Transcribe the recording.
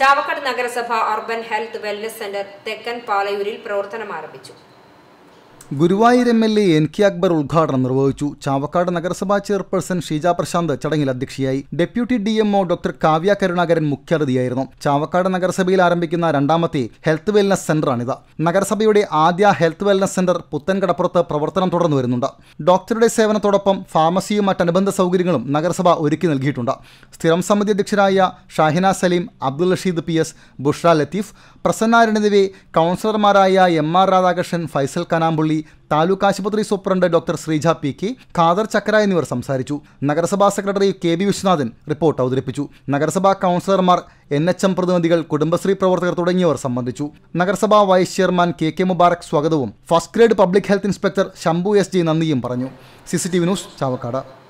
ചാവക്കാട് നഗരസഭ urban health wellness centre തെക്കൻ പാലയൂരിൽ പ്രവർത്തനം ആരംഭിച്ചു Guruvayur M L A N K Akbar ഉദ്ഘാടനം നിർവഹിച്ചു ചാവക്കാട് നഗരസഭാ ചെയർപേഴ്സൺ ഷീജ പ്രശാന്ത് ചടങ്ങിൽ അധ്യക്ഷയായി deputy D MO doctor Kavya Karunakaran മുഖ്യാതിഥിയായിരുന്നു ചാവക്കാട് നഗരസഭയിൽ ആരംഭിക്കുന്ന രണ്ടാമത്തെ ഹെൽത്ത് വെൽനസ് സെന്ററാണിത് നഗരസഭയുടെ ആദ്യ ഹെൽത്ത് വെൽനസ് സെന്റർ പുത്തൻകടപ്പുറത്ത് പ്രവർത്തനം തുടർന്നു വരുന്നുണ്ട് ഡോക്ടറുടെ സേവനത്തോടൊപ്പം ഫാർമസിയും മറ്റനുബന്ധ സൗകര്യങ്ങളും നഗരസഭ ഒരുക്കി നൽകിയിട്ടുണ്ട് സ്ഥിരം സമിതി അധ്യക്ഷരായ ഷാഹിന സലീം അബ്ദുൾ റഷീദ് പി എസ് ബുഷ്ര ലത്തീഫ് പ്രസന്നാരൻ എന്നിവയെ കൗൺസിലർമാരായ എം ആർ രാധാകൃഷ്ണൻ ഫൈസൽ കനാമ്പുള്ളി താലൂക്ക് ആശുപത്രി superintendent doctor Sreeja P K Khader Chakra എന്നിവർ സംസാരിച്ചു നഗരസഭാ secretary K B Viswanathan report അവതരിപ്പിച്ചു നഗരസഭാ കൗൺസിലർമാർ എൻ എച്ച് എം പ്രതിനിധികൾ കുടുംബശ്രീ പ്രവർത്തകർ തുടങ്ങിയവർ സംബന്ധിച്ചു നഗരസഭാ vice chairman K K Mubarak സ്വാഗതവും first grade public health inspector Shambhu S G നന്ദിയും പറഞ്ഞു C C T V news Chavakkad